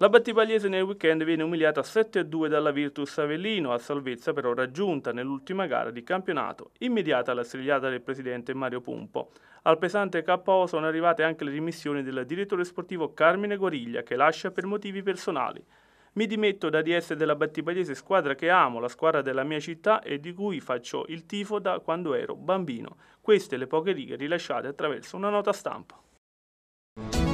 La Battipagliese nel weekend viene umiliata 7-2 dalla Virtus Avellino, a salvezza però raggiunta nell'ultima gara di campionato, immediata la strigliata del presidente Mario Pumpo. Al pesante KO sono arrivate anche le dimissioni del direttore sportivo Carmine Goriglia, che lascia per motivi personali. Mi dimetto da DS della Battipagliese, squadra che amo, la squadra della mia città e di cui faccio il tifo da quando ero bambino. Queste le poche righe rilasciate attraverso una nota stampa.